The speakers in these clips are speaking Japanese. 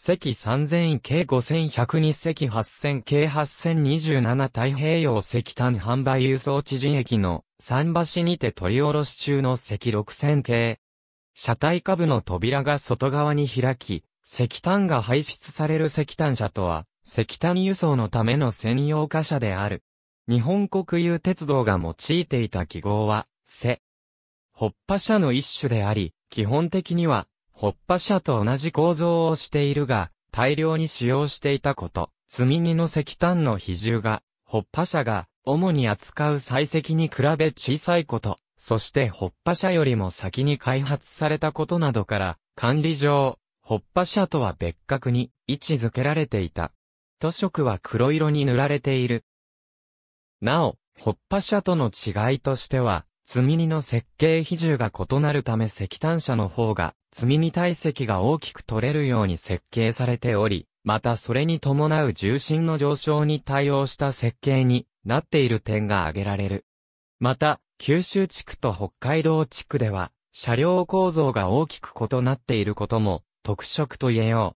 赤3000位計5102赤8000計8027太平洋石炭販売輸送知人駅の桟橋にて取り下ろし中の赤6000系。車体下部の扉が外側に開き、石炭が排出される石炭車とは、石炭輸送のための専用貨車である。日本国有鉄道が用いていた記号は、せ。っぱ車の一種であり、基本的には、ホッパ車と同じ構造をしているが、大量に使用していたこと、積み荷の石炭の比重が、ホッパ車が主に扱う採石に比べ小さいこと、そしてホッパ車よりも先に開発されたことなどから、管理上、ホッパ車とは別格に位置づけられていた。塗色は黒色に塗られている。なお、ホッパ車との違いとしては、積み荷の設計比重が異なるため石炭車の方が、積み荷体積が大きく取れるように設計されており、またそれに伴う重心の上昇に対応した設計になっている点が挙げられる。また、九州地区と北海道地区では、車両構造が大きく異なっていることも特色と言えよう。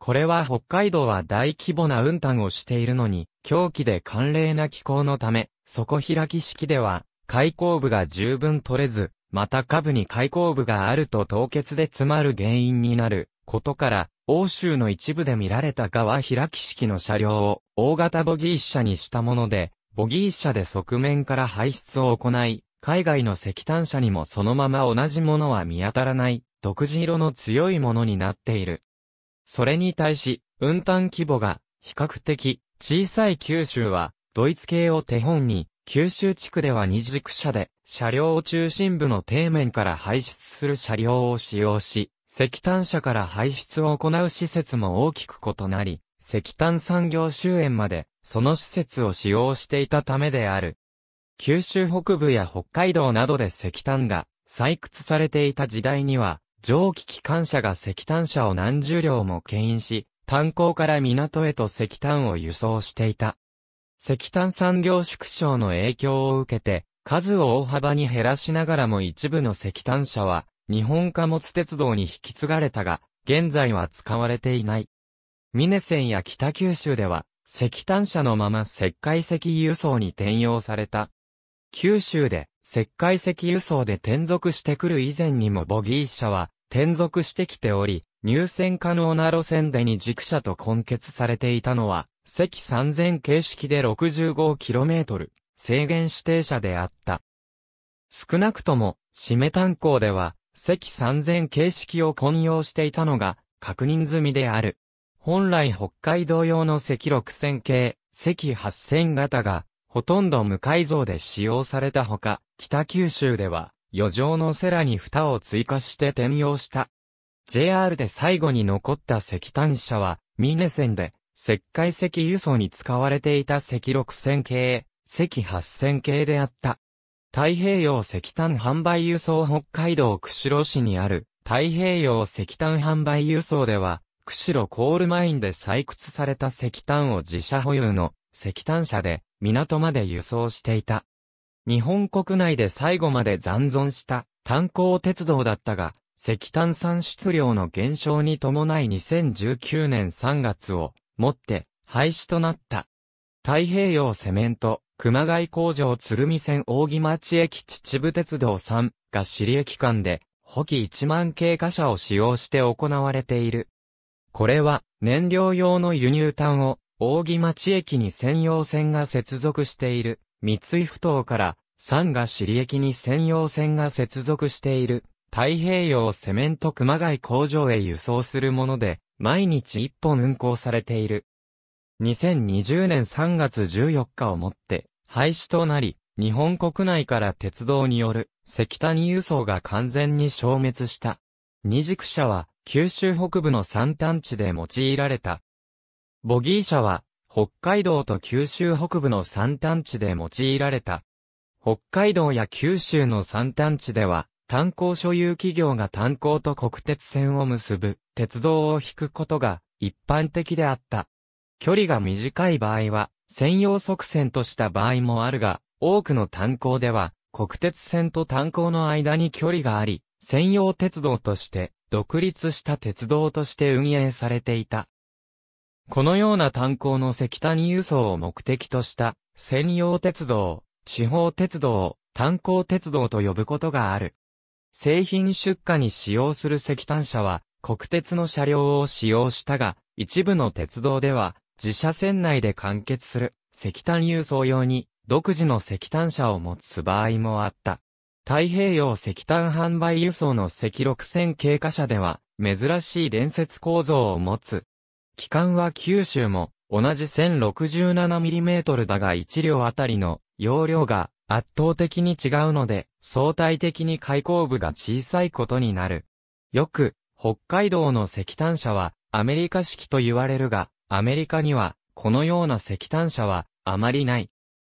これは北海道は大規模な運搬をしているのに、狂気で寒冷な気候のため、底開き式では、開口部が十分取れず、また下部に開口部があると凍結で詰まる原因になることから、欧州の一部で見られた側開き式の車両を大型ボギー車にしたもので、ボギー車で側面から排出を行い、海外の石炭車にもそのまま同じものは見当たらない、独自色の強いものになっている。それに対し、運搬規模が比較的小さい九州は、ドイツ系を手本に、九州地区では二軸車で、車両を中心部の底面から排出する車両を使用し、石炭車から排出を行う施設も大きく異なり、石炭産業終焉まで、その施設を使用していたためである。九州北部や北海道などで石炭が採掘されていた時代には、蒸気機関車が石炭車を何十両も牽引し、炭鉱から港へと石炭を輸送していた。石炭産業縮小の影響を受けて、数を大幅に減らしながらも一部の石炭車は、日本貨物鉄道に引き継がれたが、現在は使われていない。ミネ線や北九州では、石炭車のまま石灰石輸送に転用された。九州で石灰石輸送で転属してくる以前にもボギー車は転属してきており、入線可能な路線でに軸車と根結されていたのは積3000形式で 65km、制限指定車であった。少なくとも、締め炭鉱では、積3000形式を混用していたのが、確認済みである。本来北海道用の積6000系、積8000型が、ほとんど無改造で使用されたほか、北九州では、余剰のセラに蓋を追加して転用した。JR で最後に残った石炭車は、ミネ線で、石灰石輸送に使われていた石6000系、石8000系であった。太平洋石炭販売輸送北海道釧路市にある太平洋石炭販売輸送では、釧路コールマインで採掘された石炭を自社保有の石炭車で港まで輸送していた。日本国内で最後まで残存した炭鉱鉄道だったが、石炭産出量の減少に伴い2019年3月をもって廃止となった。太平洋セメント、熊谷工場鶴見線大木町駅秩父鉄道3が尻駅間で、補機1万系貨車を使用して行われている。これは、燃料用の輸入炭を、大木町駅に専用線が接続している、三井不頭から、三が尻駅に専用線が接続している、太平洋セメント熊谷工場へ輸送するもので、毎日一本運行されている。2020年3月14日をもって廃止となり、日本国内から鉄道による石炭輸送が完全に消滅した。二軸車は九州北部の山端地で用いられた。ボギー車は北海道と九州北部の山端地で用いられた。北海道や九州の山端地では炭鉱所有企業が炭鉱と国鉄線を結ぶ鉄道を引くことが一般的であった。距離が短い場合は専用側線とした場合もあるが、多くの炭鉱では国鉄線と炭鉱の間に距離があり、専用鉄道として独立した鉄道として運営されていた。このような炭鉱の石炭輸送を目的とした専用鉄道、地方鉄道、炭鉱鉄道と呼ぶことがある。製品出荷に使用する石炭車は、国鉄の車両を使用したが、一部の鉄道では、自社線内で完結する石炭輸送用に独自の石炭車を持つ場合もあった。太平洋石炭販売輸送の石6000経過車では珍しい連接構造を持つ。機関は九州も同じ 1067mm だが1両あたりの容量が圧倒的に違うので、相対的に開口部が小さいことになる。よく、北海道の石炭車はアメリカ式と言われるが、アメリカにはこのような石炭車はあまりない。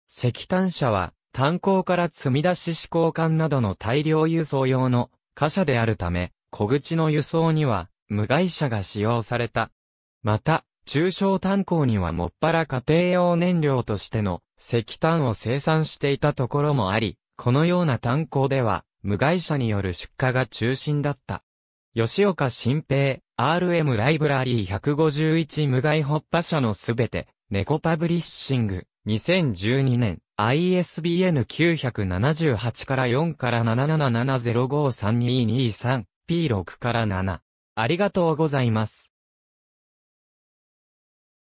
石炭車は炭鉱から積み出し試行管などの大量輸送用の貨車であるため、小口の輸送には無害車が使用された。また、中小炭鉱にはもっぱら家庭用燃料としての石炭を生産していたところもあり、このような炭鉱では、無害者による出荷が中心だった。吉岡新平、RM ライブラリー151無害発破者のすべて、猫パブリッシング、2012年、ISBN 978から4から7 7 7 0 5 3 2 2 3 P6 から7。ありがとうございます。